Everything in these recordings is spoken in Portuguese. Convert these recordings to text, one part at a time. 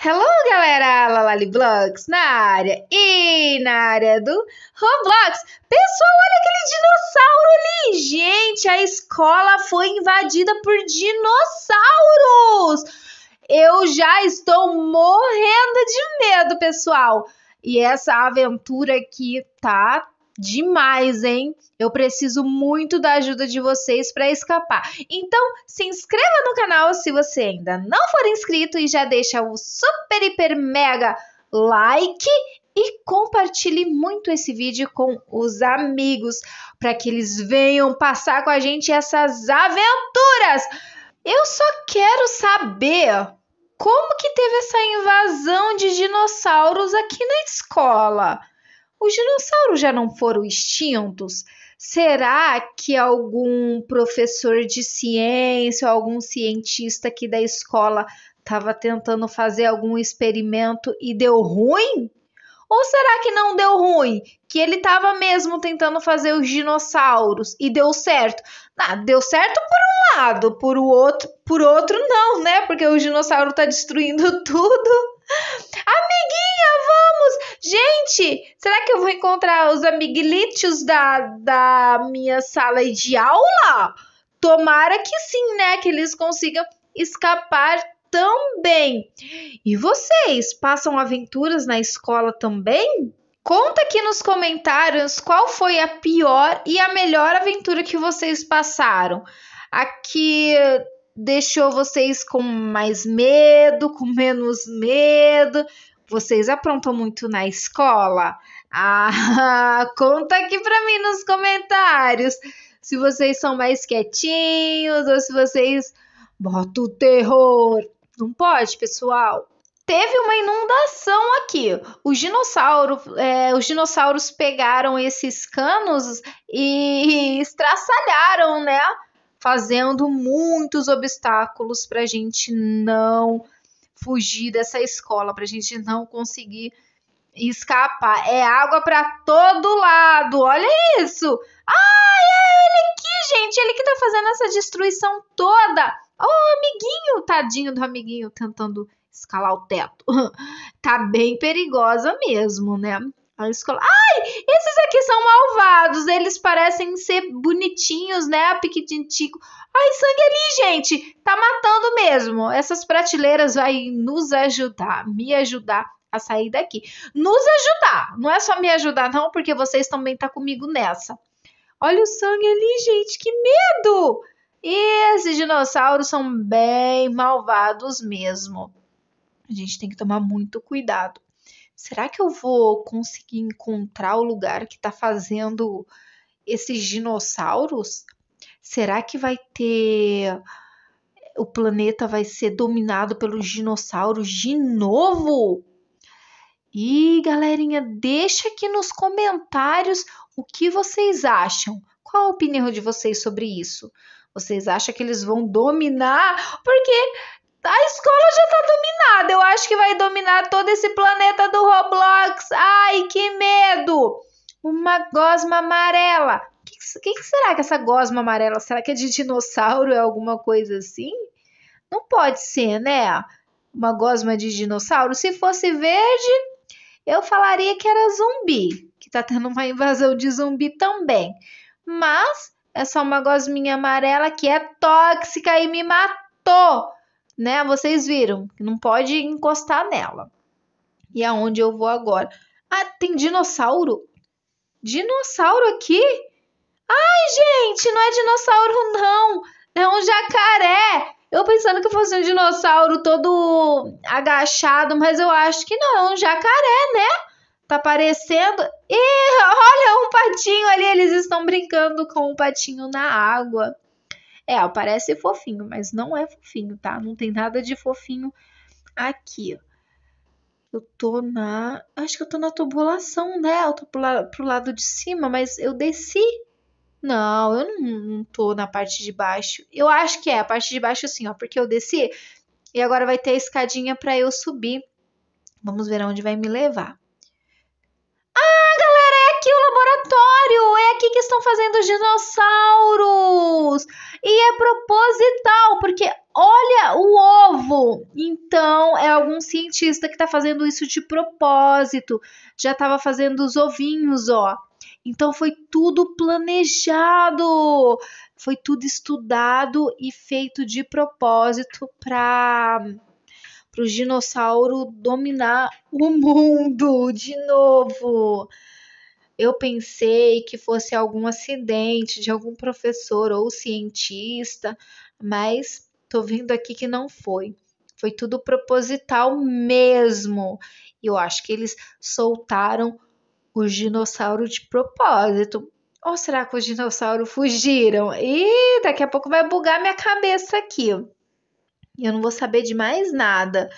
Hello, galera! Lalali Blogs na área e na área do Roblox. Pessoal, olha aquele dinossauro ali! Gente, a escola foi invadida por dinossauros! Eu já estou morrendo de medo, pessoal! E essa aventura aqui tá demais, hein? Eu preciso muito da ajuda de vocês para escapar. Então, se inscreva no canal se você ainda não for inscrito e já deixa o super, hiper, mega like e compartilhe muito esse vídeo com os amigos para que eles venham passar com a gente essas aventuras. Eu só quero saber como que teve essa invasão de dinossauros aqui na escola os dinossauros já não foram extintos? Será que algum professor de ciência ou algum cientista aqui da escola estava tentando fazer algum experimento e deu ruim? Ou será que não deu ruim? Que ele estava mesmo tentando fazer os dinossauros e deu certo? Ah, deu certo por um lado, por o outro, por outro não, né? Porque o dinossauro está destruindo tudo. A ah, amiguinha, vamos! Gente, será que eu vou encontrar os amiguelitos da, da minha sala de aula? Tomara que sim, né? Que eles consigam escapar também. E vocês passam aventuras na escola também? Conta aqui nos comentários qual foi a pior e a melhor aventura que vocês passaram. Aqui deixou vocês com mais medo, com menos medo, vocês aprontam muito na escola? Ah, conta aqui para mim nos comentários se vocês são mais quietinhos ou se vocês botam o terror. Não pode, pessoal. Teve uma inundação aqui. Os, dinossauro, é, os dinossauros pegaram esses canos e estraçalharam, né? Fazendo muitos obstáculos para a gente não fugir dessa escola, para a gente não conseguir escapar. É água para todo lado. Olha isso! Ah, é ele aqui, gente. Ele que tá fazendo essa destruição toda. Ô, oh, amiguinho, tadinho do amiguinho tentando escalar o teto. tá bem perigosa mesmo, né? A escola. Ai, esses aqui são malvados. Eles parecem ser bonitinhos, né? A piquitintico. Ai, sangue ali, gente. Tá matando mesmo. Essas prateleiras vai nos ajudar, me ajudar a sair daqui. Nos ajudar. Não é só me ajudar, não, porque vocês também tá comigo nessa. Olha o sangue ali, gente. Que medo! Esses dinossauros são bem malvados mesmo. A gente tem que tomar muito cuidado será que eu vou conseguir encontrar o lugar que está fazendo esses dinossauros? Será que vai ter. O planeta vai ser dominado pelos dinossauros de novo? E galerinha, deixa aqui nos comentários o que vocês acham. Qual a opinião de vocês sobre isso? Vocês acham que eles vão dominar? Porque a escola já tá dominada. Eu acho que vai dominar todo esse planeta do Roblox. Ai, que medo! Uma gosma amarela. O que, que, que, será que essa gosma amarela? Será que é de dinossauro? É alguma coisa assim? Não pode ser, né? Uma gosma de dinossauro. Se fosse verde, eu falaria que era zumbi. Que tá tendo uma invasão de zumbi também. Mas é só uma gosminha amarela que é tóxica e me matou né? Vocês viram, não pode encostar nela. E aonde eu vou agora? Ah, tem dinossauro? Dinossauro aqui? Ai, gente, não é dinossauro não, é um jacaré. Eu pensando que fosse um dinossauro todo agachado, mas eu acho que não, é um jacaré, né? Tá parecendo. E olha um patinho ali, eles estão brincando com um patinho na água. É, parece fofinho, mas não é fofinho, tá? Não tem nada de fofinho aqui. Eu tô na. Acho que eu tô na tubulação, né? Eu tô pro, la... pro lado de cima, mas eu desci. Não, eu não, não tô na parte de baixo. Eu acho que é a parte de baixo, sim, ó, porque eu desci e agora vai ter a escadinha para eu subir. Vamos ver aonde vai me levar aleatório! É aqui que estão fazendo os dinossauros! E é proposital, porque olha o ovo! Então é algum cientista que está fazendo isso de propósito. Já estava fazendo os ovinhos, ó. Então foi tudo planejado, foi tudo estudado e feito de propósito para o dinossauro dominar o mundo de novo. Eu pensei que fosse algum acidente de algum professor ou cientista, mas tô vendo aqui que não foi. Foi tudo proposital mesmo. E eu acho que eles soltaram o dinossauro de propósito. Ou será que os dinossauros fugiram? E daqui a pouco vai bugar minha cabeça aqui. E Eu não vou saber de mais nada.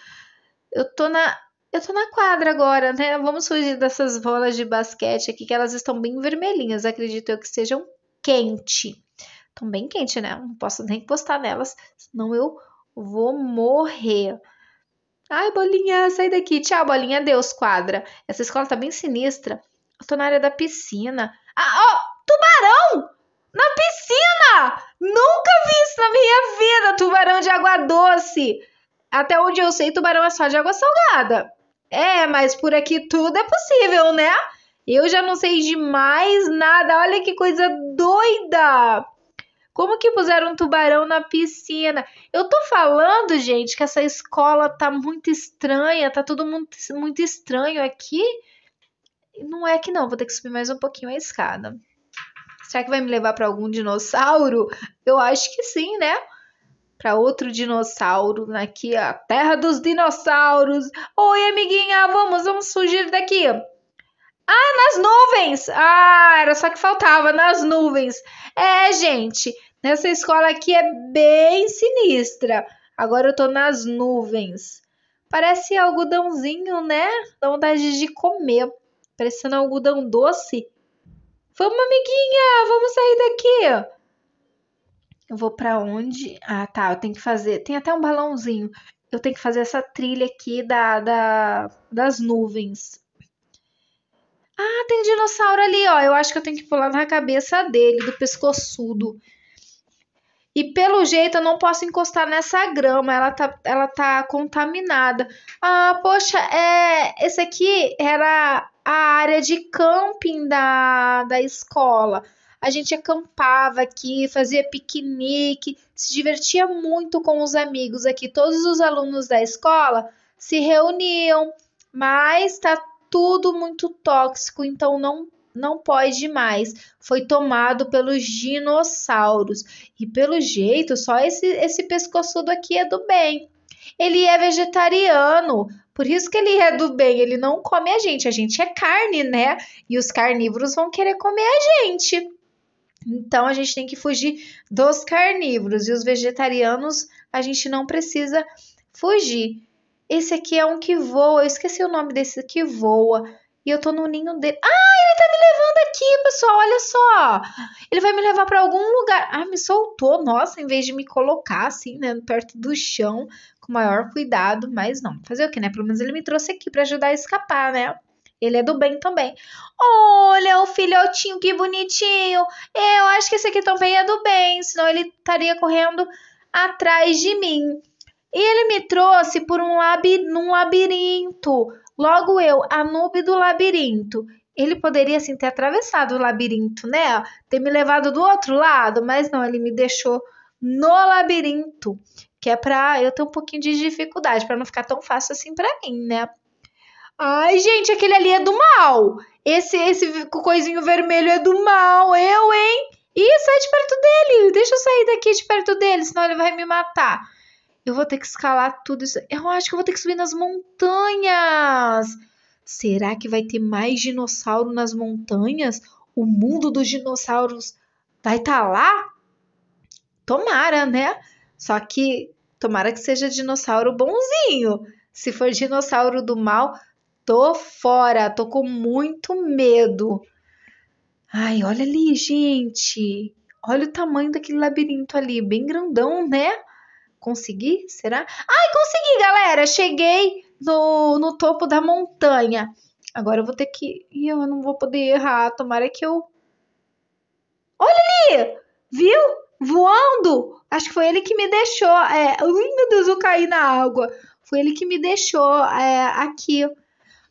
Eu tô na eu tô na quadra agora, né? Vamos fugir dessas bolas de basquete aqui, que elas estão bem vermelhinhas, acredito eu que sejam quente. Estão bem quente, né? Não posso nem postar nelas, senão eu vou morrer. Ai, bolinha, sai daqui. Tchau, bolinha. Adeus, quadra. Essa escola tá bem sinistra. Eu tô na área da piscina. Ah, ó, tubarão! Na piscina! Nunca vi isso na minha vida, tubarão de água doce. Até onde eu sei, tubarão é só de água salgada. É, mas por aqui tudo é possível, né? Eu já não sei de mais nada. Olha que coisa doida! Como que puseram um tubarão na piscina? Eu tô falando, gente, que essa escola tá muito estranha, tá todo mundo muito estranho aqui. Não é que não, vou ter que subir mais um pouquinho a escada. Será que vai me levar para algum dinossauro? Eu acho que sim, né? para outro dinossauro aqui, a terra dos dinossauros. Oi, amiguinha, vamos, vamos fugir daqui. Ah, nas nuvens! Ah, era só que faltava, nas nuvens. É, gente, nessa escola aqui é bem sinistra. Agora eu tô nas nuvens. Parece algodãozinho, né? Dá vontade de comer. Parecendo algodão doce. Vamos, amiguinha, vamos sair daqui eu vou para onde? Ah, tá, eu tenho que fazer. Tem até um balãozinho. Eu tenho que fazer essa trilha aqui da, da das nuvens. Ah, tem dinossauro ali, ó. Eu acho que eu tenho que pular na cabeça dele, do pescoçudo. E pelo jeito eu não posso encostar nessa grama, ela tá, ela tá contaminada. Ah, poxa, é, esse aqui era a área de camping da, da escola a gente acampava aqui, fazia piquenique, se divertia muito com os amigos aqui. Todos os alunos da escola se reuniam, mas tá tudo muito tóxico, então não não pode mais. Foi tomado pelos dinossauros. E pelo jeito, só esse, esse pescoçudo aqui é do bem. Ele é vegetariano, por isso que ele é do bem, ele não come a gente. A gente é carne, né? E os carnívoros vão querer comer a gente. Então a gente tem que fugir dos carnívoros e os vegetarianos a gente não precisa fugir. Esse aqui é um que voa, eu esqueci o nome desse que voa. E eu tô no ninho dele. Ah, ele tá me levando aqui, pessoal, olha só. Ele vai me levar para algum lugar. Ah, me soltou, nossa, em vez de me colocar assim, né, perto do chão, com maior cuidado, mas não. Fazer o que, né? Pelo menos ele me trouxe aqui para ajudar a escapar, né? Ele é do bem também. Olha o filhotinho, que bonitinho. Eu acho que esse aqui também é do bem, senão ele estaria correndo atrás de mim. E ele me trouxe por um labi num labirinto. Logo eu, a nube do labirinto. Ele poderia assim ter atravessado o labirinto, né? Ter me levado do outro lado, mas não, ele me deixou no labirinto, que é para eu ter um pouquinho de dificuldade, para não ficar tão fácil assim para mim, né? Ai, gente, aquele ali é do mal. Esse, esse coisinho vermelho é do mal. Eu, hein? Ih, sai de perto dele. Deixa eu sair daqui de perto dele, senão ele vai me matar. Eu vou ter que escalar tudo isso. Eu acho que eu vou ter que subir nas montanhas. Será que vai ter mais dinossauro nas montanhas? O mundo dos dinossauros vai estar tá lá? Tomara, né? Só que tomara que seja dinossauro bonzinho. Se for dinossauro do mal, tô fora, tô com muito medo. Ai, olha ali, gente. Olha o tamanho daquele labirinto ali, bem grandão, né? Consegui? Será? Ai, consegui, galera! Cheguei no, no topo da montanha. Agora eu vou ter que. Eu não vou poder errar. Tomara que eu. Olha ali! Viu? Voando! Acho que foi ele que me deixou. É... Ai, meu Deus, eu caí na água. Foi ele que me deixou é, aqui.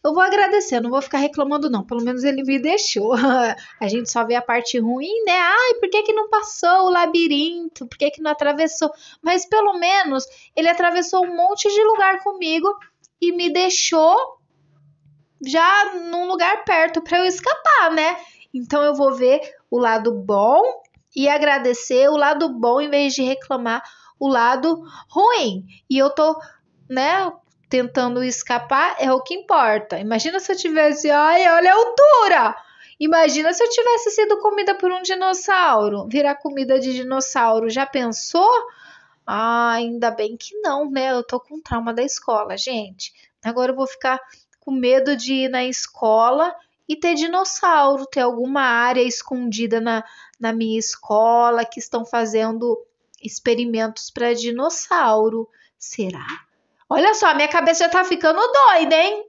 Eu vou agradecer, não vou ficar reclamando, não. Pelo menos ele me deixou. a gente só vê a parte ruim, né? Ai, por que, que não passou o labirinto? Por que, que não atravessou? Mas pelo menos ele atravessou um monte de lugar comigo e me deixou já num lugar perto para eu escapar, né? Então eu vou ver o lado bom e agradecer o lado bom em vez de reclamar o lado ruim. E eu tô, né, tentando escapar é o que importa. Imagina se eu tivesse, ai, olha a altura! Imagina se eu tivesse sido comida por um dinossauro, virar comida de dinossauro. Já pensou? Ah, ainda bem que não, né? Eu tô com trauma da escola, gente. Agora eu vou ficar com medo de ir na escola e ter dinossauro, ter alguma área escondida na, na minha escola que estão fazendo experimentos para dinossauro. Será? Olha só, minha cabeça já tá ficando doida, hein?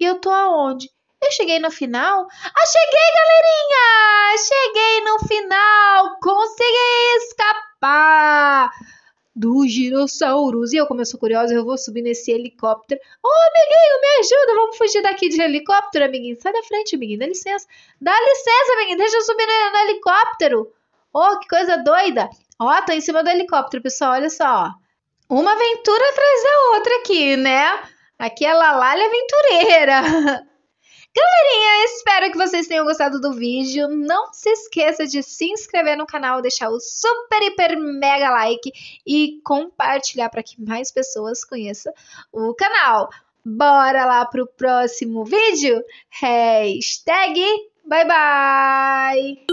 E eu tô aonde? Eu cheguei no final? Ah, cheguei, galerinha! Cheguei no final! Consegui escapar! do Girossauros. E eu, como eu sou curiosa, eu vou subir nesse helicóptero. Ô, oh, amiguinho, me ajuda, vamos fugir daqui de helicóptero, amiguinho. Sai da frente, amiguinho, dá licença. Dá licença, amiguinho, deixa eu subir no, no helicóptero. Ô, oh, que coisa doida. Ó, oh, tô em cima do helicóptero, pessoal, olha só, ó. Uma aventura atrás da outra aqui, né? Aqui é Lalalha Aventureira. Galerinha, espero que vocês tenham gostado do vídeo. Não se esqueça de se inscrever no canal, deixar o super, hiper, mega like e compartilhar para que mais pessoas conheçam o canal. Bora lá pro próximo vídeo? Hashtag bye bye!